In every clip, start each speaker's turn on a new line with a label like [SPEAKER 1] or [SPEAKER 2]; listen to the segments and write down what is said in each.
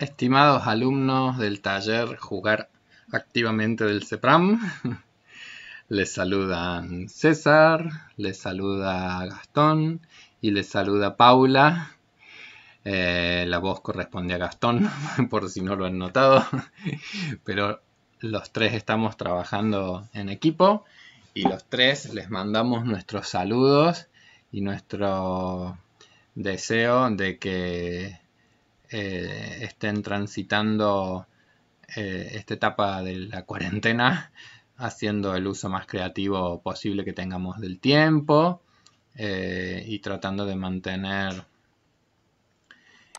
[SPEAKER 1] Estimados alumnos del taller Jugar activamente del CEPRAM, les saludan César, les saluda Gastón y les saluda Paula. Eh, la voz corresponde a Gastón, por si no lo han notado, pero los tres estamos trabajando en equipo y los tres les mandamos nuestros saludos y nuestro deseo de que eh, estén transitando eh, esta etapa de la cuarentena haciendo el uso más creativo posible que tengamos del tiempo eh, y tratando de mantener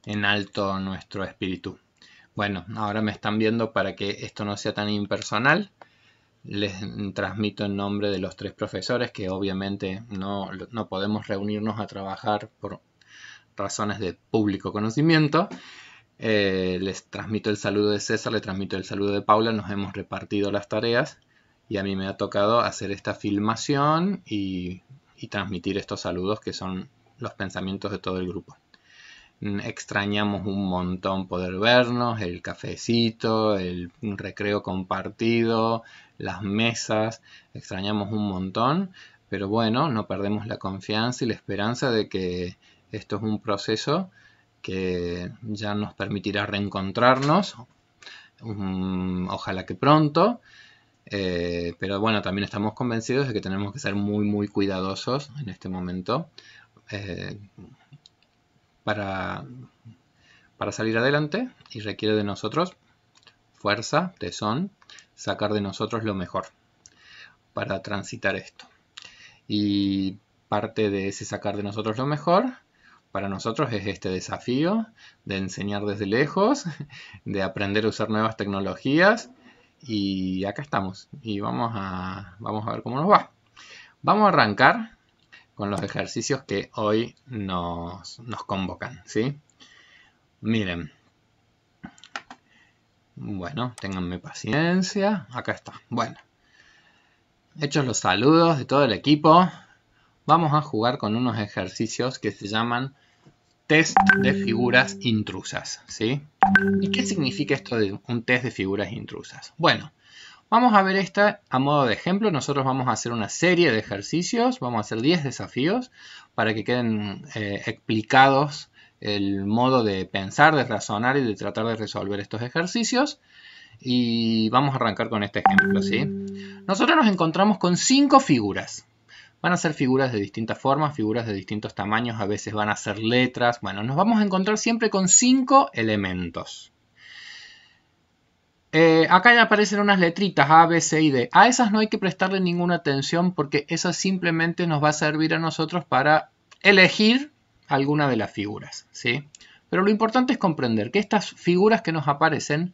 [SPEAKER 1] en alto nuestro espíritu. Bueno, ahora me están viendo para que esto no sea tan impersonal. Les transmito en nombre de los tres profesores que obviamente no, no podemos reunirnos a trabajar por razones de público conocimiento. Eh, les transmito el saludo de César, le transmito el saludo de Paula, nos hemos repartido las tareas y a mí me ha tocado hacer esta filmación y, y transmitir estos saludos que son los pensamientos de todo el grupo. Mm, extrañamos un montón poder vernos, el cafecito, el recreo compartido, las mesas, extrañamos un montón, pero bueno, no perdemos la confianza y la esperanza de que esto es un proceso que ya nos permitirá reencontrarnos, ojalá que pronto, eh, pero bueno, también estamos convencidos de que tenemos que ser muy, muy cuidadosos en este momento eh, para, para salir adelante y requiere de nosotros fuerza, tesón, sacar de nosotros lo mejor para transitar esto. Y parte de ese sacar de nosotros lo mejor para nosotros es este desafío de enseñar desde lejos, de aprender a usar nuevas tecnologías y acá estamos y vamos a, vamos a ver cómo nos va. Vamos a arrancar con los ejercicios que hoy nos, nos convocan, ¿sí? Miren. Bueno, tenganme paciencia. Acá está. Bueno. Hechos los saludos de todo el equipo, vamos a jugar con unos ejercicios que se llaman test de figuras intrusas. ¿sí? ¿Y qué significa esto de un test de figuras intrusas? Bueno, vamos a ver esta a modo de ejemplo. Nosotros vamos a hacer una serie de ejercicios, vamos a hacer 10 desafíos para que queden eh, explicados el modo de pensar, de razonar y de tratar de resolver estos ejercicios. Y vamos a arrancar con este ejemplo. ¿sí? Nosotros nos encontramos con cinco figuras van a ser figuras de distintas formas, figuras de distintos tamaños, a veces van a ser letras. Bueno, nos vamos a encontrar siempre con cinco elementos. Eh, acá ya aparecen unas letritas A, B, C y D. A esas no hay que prestarle ninguna atención porque esas simplemente nos va a servir a nosotros para elegir alguna de las figuras. ¿sí? Pero lo importante es comprender que estas figuras que nos aparecen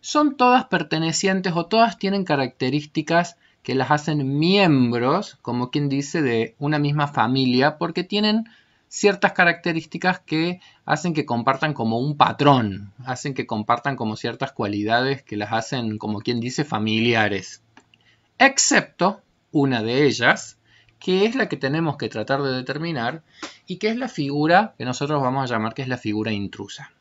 [SPEAKER 1] son todas pertenecientes o todas tienen características que las hacen miembros, como quien dice, de una misma familia, porque tienen ciertas características que hacen que compartan como un patrón, hacen que compartan como ciertas cualidades que las hacen, como quien dice, familiares. Excepto una de ellas, que es la que tenemos que tratar de determinar y que es la figura que nosotros vamos a llamar que es la figura intrusa.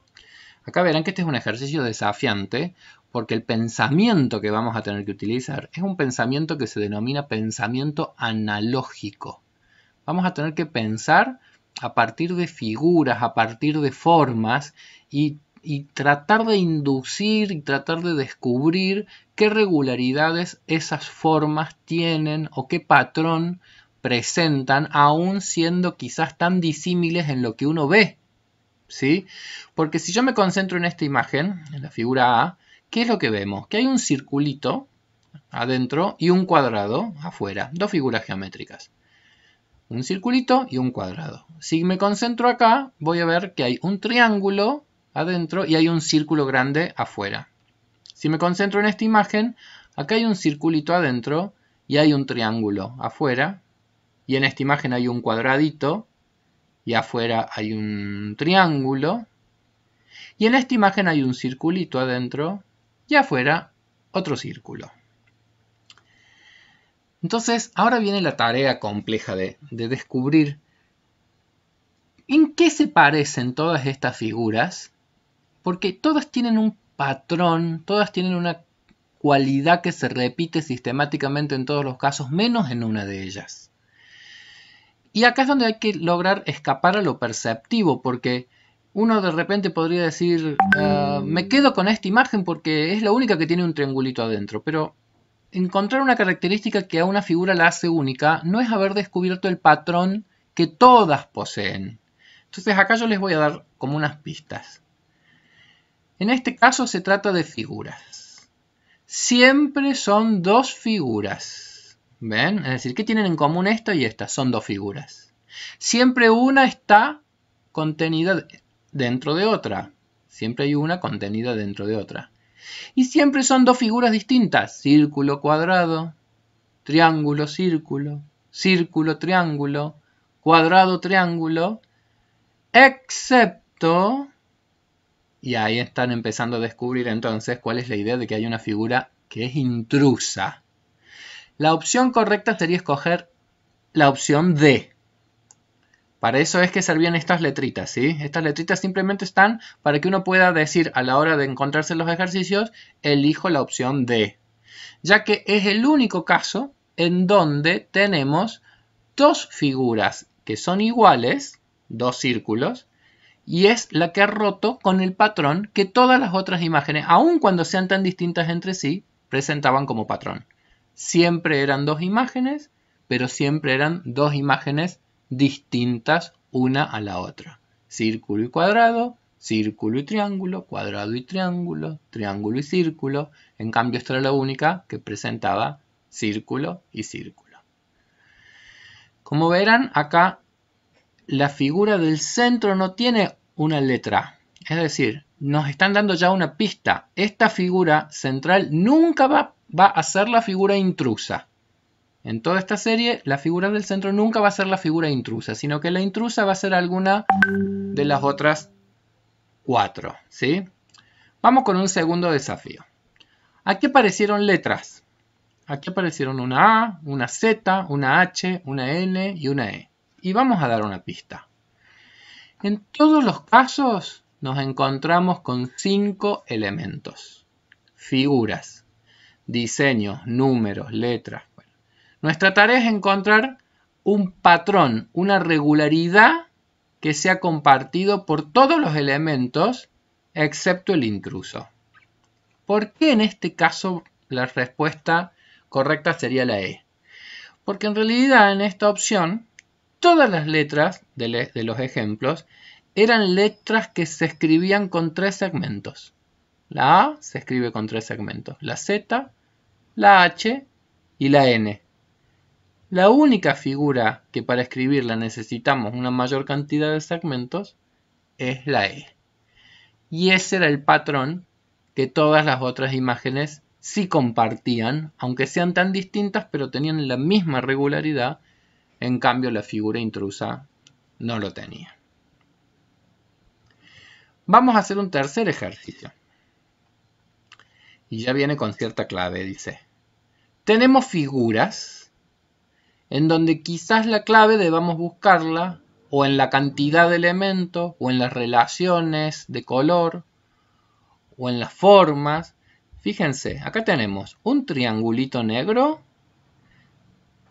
[SPEAKER 1] Acá verán que este es un ejercicio desafiante porque el pensamiento que vamos a tener que utilizar es un pensamiento que se denomina pensamiento analógico. Vamos a tener que pensar a partir de figuras, a partir de formas y, tratar de inducir y tratar de descubrir qué regularidades esas formas tienen o qué patrón presentan, aún siendo quizás tan disímiles en lo que uno ve. ¿Sí? Porque si yo me concentro en esta imagen, en la figura A, ¿qué es lo que vemos? Que hay un circulito adentro y un cuadrado afuera, dos figuras geométricas. Un circulito y un cuadrado. Si me concentro acá, voy a ver que hay un triángulo adentro y hay un círculo grande afuera. Si me concentro en esta imagen, acá hay un circulito adentro y hay un triángulo afuera. Y en esta imagen hay un cuadradito y afuera hay un triángulo. Y en esta imagen hay un circulito adentro y afuera otro círculo. Entonces, ahora viene la tarea compleja de, descubrir en qué se parecen todas estas figuras, porque todas tienen un patrón, todas tienen una cualidad que se repite sistemáticamente en todos los casos, menos en una de ellas. Y acá es donde hay que lograr escapar a lo perceptivo, porque uno de repente podría decir, ah, me quedo con esta imagen porque es la única que tiene un triangulito adentro, pero encontrar una característica que a una figura la hace única no es haber descubierto el patrón que todas poseen. Entonces acá yo les voy a dar como unas pistas. En este caso se trata de figuras. Siempre son dos figuras. ¿Ven? Es decir, ¿qué tienen en común esta y esta? Son dos figuras. Siempre una está contenida dentro de otra. Siempre hay una contenida dentro de otra. Y siempre son dos figuras distintas. Círculo, cuadrado, triángulo, círculo, círculo, triángulo, cuadrado, triángulo. Excepto... Y ahí están empezando a descubrir entonces cuál es la idea de que hay una figura que es intrusa. La opción correcta sería escoger la opción D. Para eso es que servían estas letritas, ¿sí? Estas letritas simplemente están para que uno pueda decir a la hora de encontrarse los ejercicios, elijo la opción D. Ya que es el único caso en donde tenemos dos figuras que son iguales, dos círculos, y es la que ha roto con el patrón que todas las otras imágenes, aun cuando sean tan distintas entre sí, presentaban como patrón. Siempre eran dos imágenes, pero siempre eran dos imágenes distintas una a la otra. Círculo y cuadrado, círculo y triángulo, cuadrado y triángulo, triángulo y círculo. En cambio, esta era la única que presentaba círculo y círculo. Como verán, acá la figura del centro no tiene una letra. Es decir, nos están dando ya una pista. Esta figura central nunca va, va a ser la figura intrusa. En toda esta serie, la figura del centro nunca va a ser la figura intrusa, sino que la intrusa va a ser alguna de las otras cuatro. ¿sí? Vamos con un segundo desafío. qué aparecieron letras. Aquí aparecieron una A, una Z, una H, una N y una E. Y vamos a dar una pista. En todos los casos nos encontramos con cinco elementos. Figuras, diseños, números, letras, nuestra tarea es encontrar un patrón, una regularidad que sea compartido por todos los elementos excepto el intruso. ¿Por qué en este caso la respuesta correcta sería la E? Porque en realidad en esta opción todas las letras de, los ejemplos eran letras que se escribían con tres segmentos. La A se escribe con tres segmentos, la Z, la H y la N. La única figura que para escribirla necesitamos una mayor cantidad de segmentos es la E. Y ese era el patrón que todas las otras imágenes sí compartían, aunque sean tan distintas, pero tenían la misma regularidad. En cambio, la figura intrusa no lo tenía. Vamos a hacer un tercer ejercicio. Y ya viene con cierta clave, dice. Tenemos figuras en donde quizás la clave debamos buscarla o en la cantidad de elementos, o en las relaciones de color, o en las formas. Fíjense, acá tenemos un triangulito negro,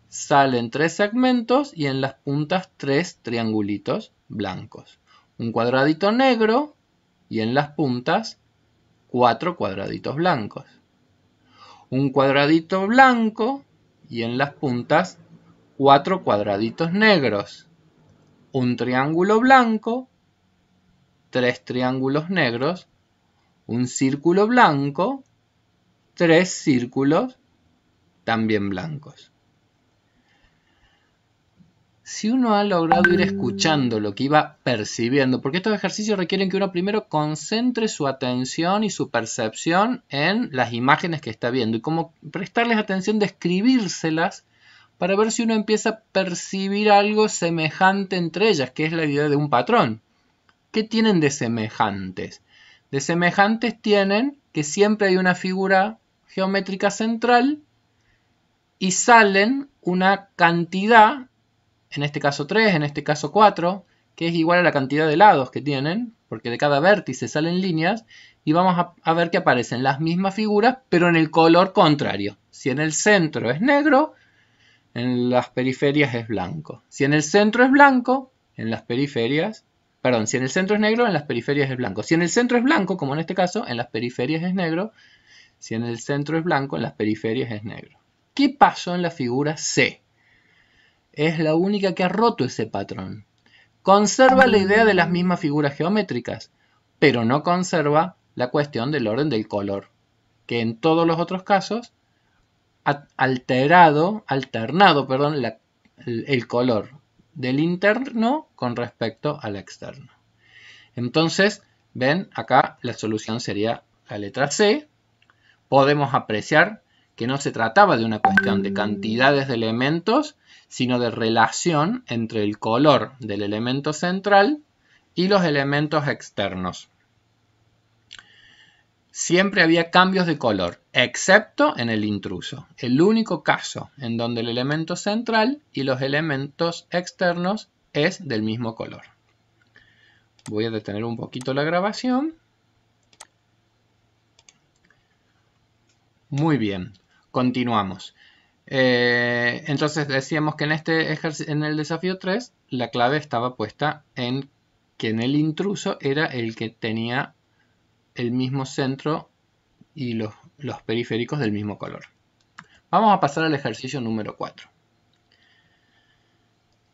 [SPEAKER 1] salen tres segmentos y en las puntas tres triangulitos blancos. Un cuadradito negro y en las puntas cuatro cuadraditos blancos. Un cuadradito blanco y en las puntas cuatro cuadraditos negros, un triángulo blanco, tres triángulos negros, un círculo blanco, tres círculos también blancos. Si uno ha logrado ir escuchando lo que iba percibiendo, porque estos ejercicios requieren que uno primero concentre su atención y su percepción en las imágenes que está viendo y como prestarles atención, describírselas para ver si uno empieza a percibir algo semejante entre ellas, que es la idea de un patrón. ¿Qué tienen de semejantes? De semejantes tienen que siempre hay una figura geométrica central y salen una cantidad, en este caso 3, en este caso 4, que es igual a la cantidad de lados que tienen, porque de cada vértice salen líneas, y vamos a, ver que aparecen las mismas figuras, pero en el color contrario. Si en el centro es negro, en las periferias es blanco. Si en el centro es blanco, en las periferias, perdón, si en el centro es negro, en las periferias es blanco. Si en el centro es blanco, como en este caso, en las periferias es negro. Si en el centro es blanco, en las periferias es negro. ¿Qué pasó en la figura C? Es la única que ha roto ese patrón. Conserva la idea de las mismas figuras geométricas, pero no conserva la cuestión del orden del color, que en todos los otros casos alterado, alternado perdón, el color del interno con respecto al externo. Entonces, ven, acá la solución sería la letra C. Podemos apreciar que no se trataba de una cuestión de cantidades de elementos, sino de relación entre el color del elemento central y los elementos externos. Siempre había cambios de color, excepto en el intruso, el único caso en donde el elemento central y los elementos externos es del mismo color. Voy a detener un poquito la grabación. Muy bien, continuamos. Eh, entonces decíamos que en, este en el desafío 3 la clave estaba puesta en que en el intruso era el que tenía el mismo centro y los, los periféricos del mismo color. Vamos a pasar al ejercicio número 4.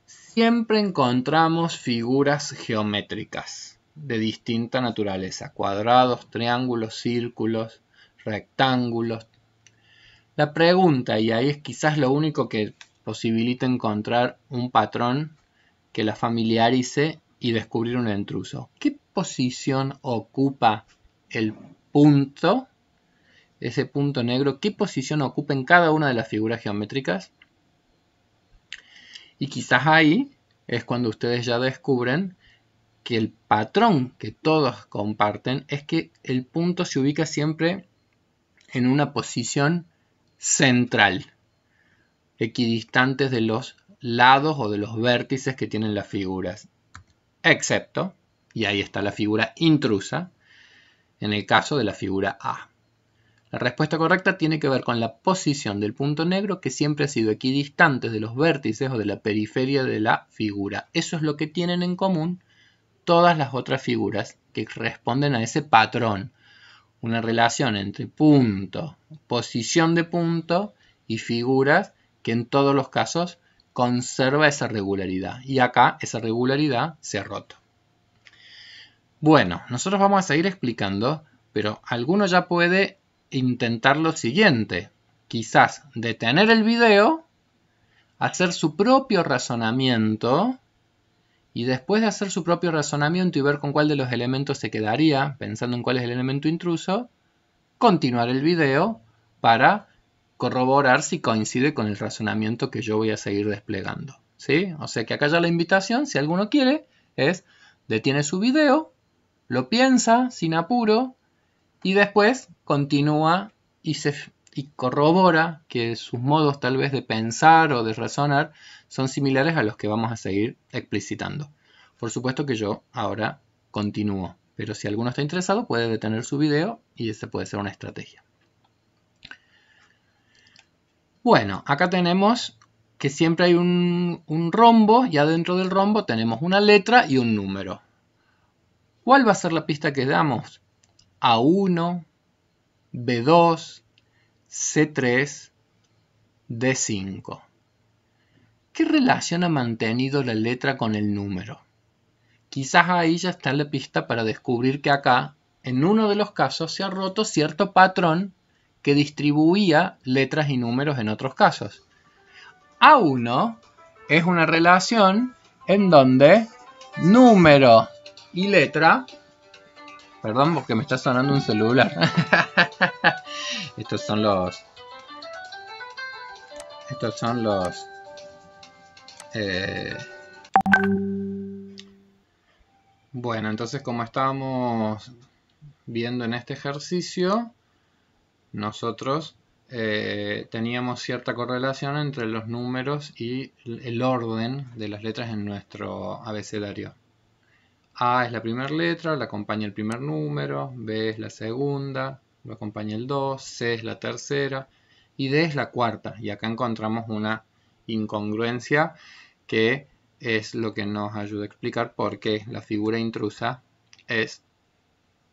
[SPEAKER 1] Siempre encontramos figuras geométricas de distinta naturaleza, cuadrados, triángulos, círculos, rectángulos. La pregunta, y ahí es quizás lo único que posibilita encontrar un patrón que la familiarice y descubrir un intruso. ¿Qué posición ocupa el punto, ese punto negro, qué posición ocupa en cada una de las figuras geométricas. Y quizás ahí es cuando ustedes ya descubren que el patrón que todos comparten es que el punto se ubica siempre en una posición central, equidistantes de los lados o de los vértices que tienen las figuras, excepto, y ahí está la figura intrusa, en el caso de la figura A. La respuesta correcta tiene que ver con la posición del punto negro que siempre ha sido equidistante de los vértices o de la periferia de la figura. Eso es lo que tienen en común todas las otras figuras que responden a ese patrón. Una relación entre punto, posición de punto y figuras que en todos los casos conserva esa regularidad. Y acá esa regularidad se ha roto. Bueno, nosotros vamos a seguir explicando, pero alguno ya puede intentar lo siguiente. Quizás detener el video, hacer su propio razonamiento, y después de hacer su propio razonamiento y ver con cuál de los elementos se quedaría, pensando en cuál es el elemento intruso, continuar el video para corroborar si coincide con el razonamiento que yo voy a seguir desplegando. ¿sí? O sea que acá ya la invitación, si alguno quiere, es detiene su video, lo piensa sin apuro y después continúa y, se, y corrobora que sus modos tal vez de pensar o de razonar son similares a los que vamos a seguir explicitando. Por supuesto que yo ahora continúo, pero si alguno está interesado puede detener su video y esa puede ser una estrategia. Bueno, acá tenemos que siempre hay un, un rombo y adentro del rombo tenemos una letra y un número. ¿Cuál va a ser la pista que damos? A1, B2, C3, D5. ¿Qué relación ha mantenido la letra con el número? Quizás ahí ya está la pista para descubrir que acá, en uno de los casos, se ha roto cierto patrón que distribuía letras y números en otros casos. A1 es una relación en donde número y letra. Perdón porque me está sonando un celular. estos son los... Estos son los... Eh, bueno, entonces como estábamos viendo en este ejercicio, nosotros eh, teníamos cierta correlación entre los números y el orden de las letras en nuestro abecedario. A es la primera letra, la acompaña el primer número, B es la segunda, lo acompaña el 2, C es la tercera y D es la cuarta. Y acá encontramos una incongruencia que es lo que nos ayuda a explicar por qué la figura intrusa es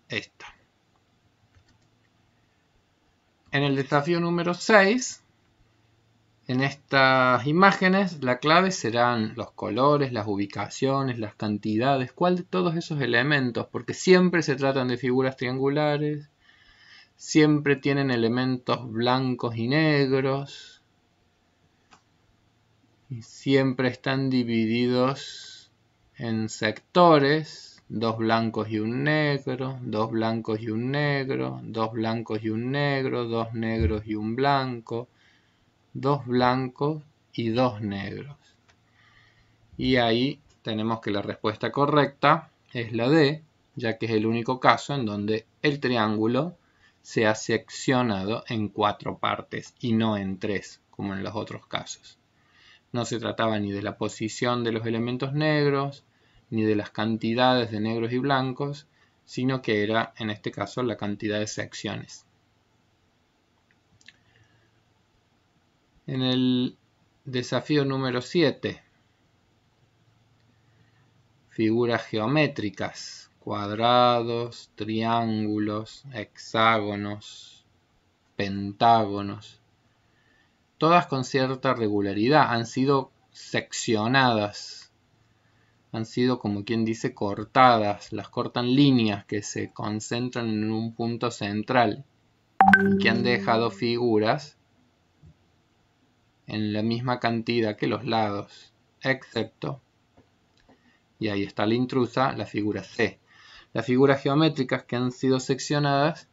[SPEAKER 1] esta. En el desafío número 6 en estas imágenes la clave serán los colores, las ubicaciones, las cantidades, cuál de todos esos elementos, porque siempre se tratan de figuras triangulares, siempre tienen elementos blancos y negros, y siempre están divididos en sectores, dos blancos y un negro, dos blancos y un negro, dos blancos y un negro, dos negros y un blanco, dos blancos y dos negros. Y ahí tenemos que la respuesta correcta es la D, ya que es el único caso en donde el triángulo se ha seccionado en cuatro partes y no en tres, como en los otros casos. No se trataba ni de la posición de los elementos negros, ni de las cantidades de negros y blancos, sino que era, en este caso, la cantidad de secciones. en el desafío número 7. Figuras geométricas, cuadrados, triángulos, hexágonos, pentágonos. Todas con cierta regularidad han sido seccionadas. Han sido, como quien dice, cortadas. Las cortan líneas que se concentran en un punto central que han dejado figuras en la misma cantidad que los lados, excepto, y ahí está la intrusa, la figura C. Las figuras geométricas que han sido seccionadas,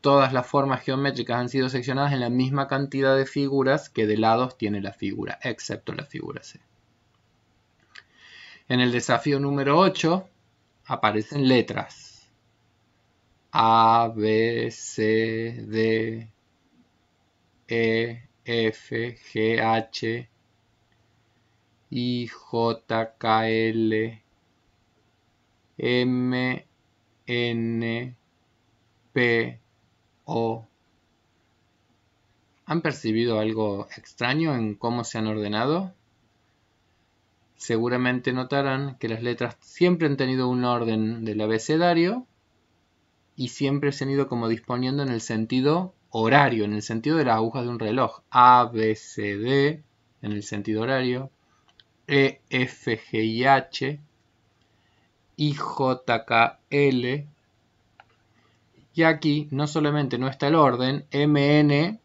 [SPEAKER 1] todas las formas geométricas han sido seccionadas en la misma cantidad de figuras que de lados tiene la figura, excepto la figura C. En el desafío número 8 aparecen letras. A, B, C, D, E, F, G, H, I, J, K, L, M, N, P, O. ¿Han percibido algo extraño en cómo se han ordenado? Seguramente notarán que las letras siempre han tenido un orden del abecedario y siempre se han ido como disponiendo en el sentido horario en el sentido de las agujas de un reloj. A, B, C, D en el sentido horario. E, F, G y H. I, J, K, L. Y aquí no solamente no está el orden M, N,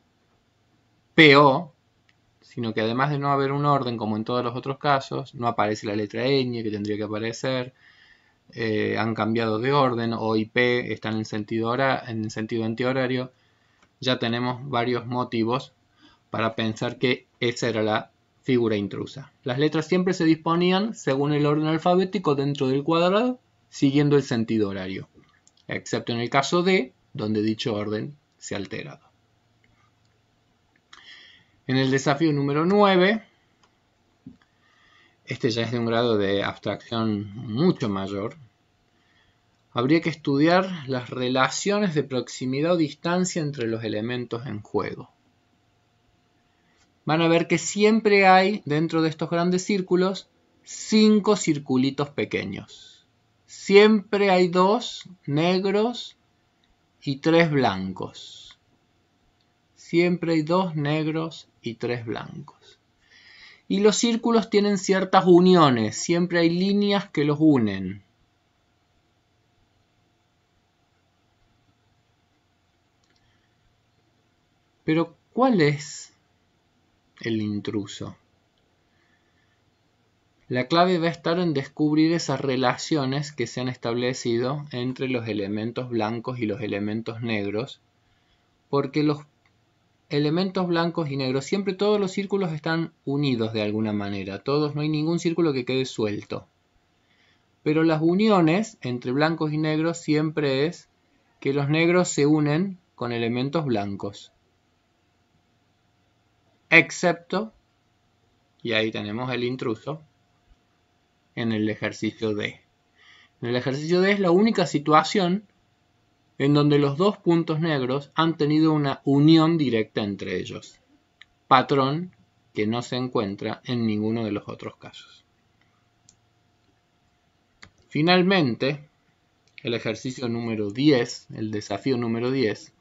[SPEAKER 1] P, O, sino que además de no haber un orden como en todos los otros casos, no aparece la letra N que tendría que aparecer. Eh, han cambiado de orden, O y P están en sentido, en sentido antihorario ya tenemos varios motivos para pensar que esa era la figura intrusa. Las letras siempre se disponían según el orden alfabético dentro del cuadrado, siguiendo el sentido horario, excepto en el caso de, donde dicho orden se ha alterado. En el desafío número 9, este ya es de un grado de abstracción mucho mayor, habría que estudiar las relaciones de proximidad o distancia entre los elementos en juego. Van a ver que siempre hay dentro de estos grandes círculos cinco circulitos pequeños. Siempre hay dos negros y tres blancos. Siempre hay dos negros y tres blancos. Y los círculos tienen ciertas uniones, siempre hay líneas que los unen. Pero ¿cuál es el intruso? La clave va a estar en descubrir esas relaciones que se han establecido entre los elementos blancos y los elementos negros, porque los elementos blancos y negros, siempre todos los círculos están unidos de alguna manera, todos, no hay ningún círculo que quede suelto. Pero las uniones entre blancos y negros siempre es que los negros se unen con elementos blancos excepto, y ahí tenemos el intruso, en el ejercicio D. En el ejercicio D es la única situación en donde los dos puntos negros han tenido una unión directa entre ellos, patrón que no se encuentra en ninguno de los otros casos. Finalmente, el ejercicio número 10, el desafío número 10,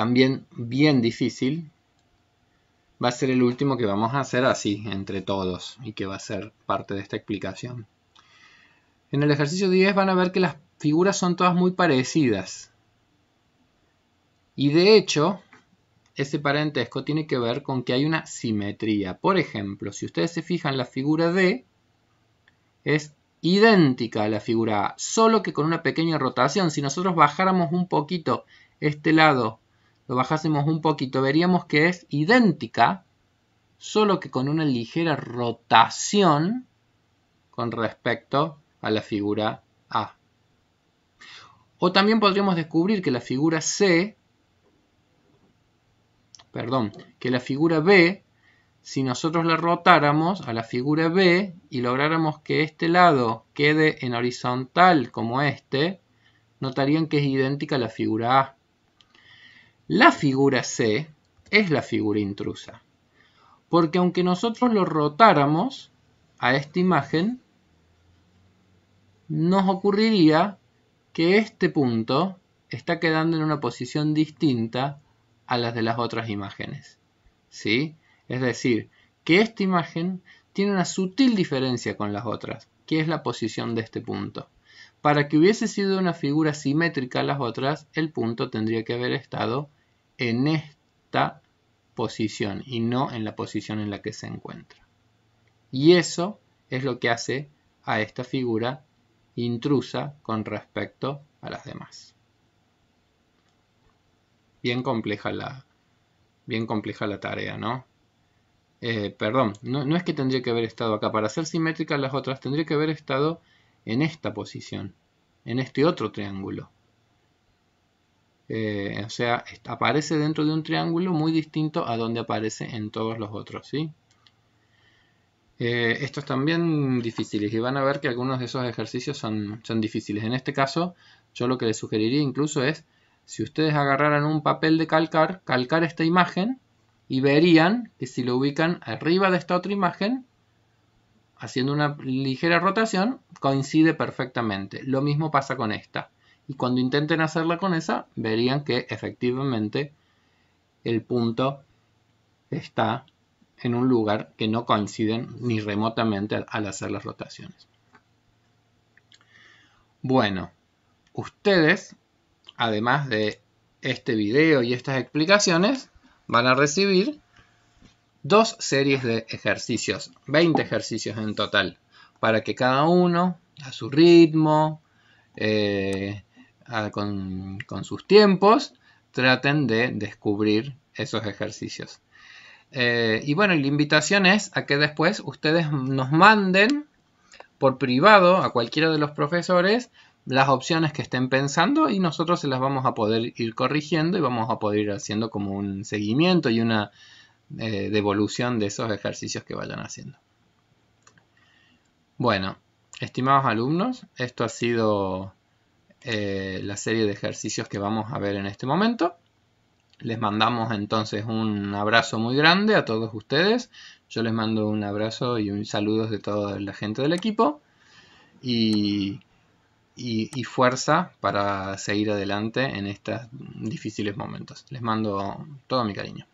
[SPEAKER 1] también bien difícil, va a ser el último que vamos a hacer así entre todos y que va a ser parte de esta explicación. En el ejercicio 10 van a ver que las figuras son todas muy parecidas. Y de hecho, ese parentesco tiene que ver con que hay una simetría. Por ejemplo, si ustedes se fijan, la figura D es idéntica a la figura A, solo que con una pequeña rotación. Si nosotros bajáramos un poquito este lado lo bajásemos un poquito, veríamos que es idéntica, solo que con una ligera rotación con respecto a la figura A. O también podríamos descubrir que la figura C, perdón, que la figura B, si nosotros la rotáramos a la figura B y lográramos que este lado quede en horizontal como este, notarían que es idéntica a la figura A. La figura C es la figura intrusa. Porque aunque nosotros lo rotáramos a esta imagen, nos ocurriría que este punto está quedando en una posición distinta a las de las otras imágenes. ¿Sí? Es decir, que esta imagen tiene una sutil diferencia con las otras, que es la posición de este punto. Para que hubiese sido una figura simétrica a las otras, el punto tendría que haber estado en esta posición y no en la posición en la que se encuentra. Y eso es lo que hace a esta figura intrusa con respecto a las demás. Bien compleja la, bien compleja la tarea, ¿no? Eh, perdón, no, es que tendría que haber estado acá. Para ser simétricas las otras, tendría que haber estado en esta posición, en este otro triángulo. Eh, o sea, aparece dentro de un triángulo muy distinto a donde aparece en todos los otros, ¿sí? Eh, estos también difíciles y van a ver que algunos de esos ejercicios son, son difíciles. En este caso, yo lo que les sugeriría incluso es, si ustedes agarraran un papel de calcar, calcar esta imagen y verían que si lo ubican arriba de esta otra imagen, haciendo una ligera rotación, coincide perfectamente. Lo mismo pasa con esta. Y cuando intenten hacerla con esa, verían que efectivamente el punto está en un lugar que no coinciden ni remotamente al hacer las rotaciones. Bueno, ustedes, además de este video y estas explicaciones, van a recibir dos series de ejercicios, 20 ejercicios en total, para que cada uno, a su ritmo, eh, con, sus tiempos, traten de descubrir esos ejercicios. Eh, y bueno, la invitación es a que después ustedes nos manden por privado a cualquiera de los profesores las opciones que estén pensando y nosotros se las vamos a poder ir corrigiendo y vamos a poder ir haciendo como un seguimiento y una eh, devolución de esos ejercicios que vayan haciendo. Bueno, estimados alumnos, esto ha sido eh, la serie de ejercicios que vamos a ver en este momento. Les mandamos entonces un abrazo muy grande a todos ustedes. Yo les mando un abrazo y un saludo de toda la gente del equipo. y fuerza para seguir adelante en estos difíciles momentos. Les mando todo mi cariño.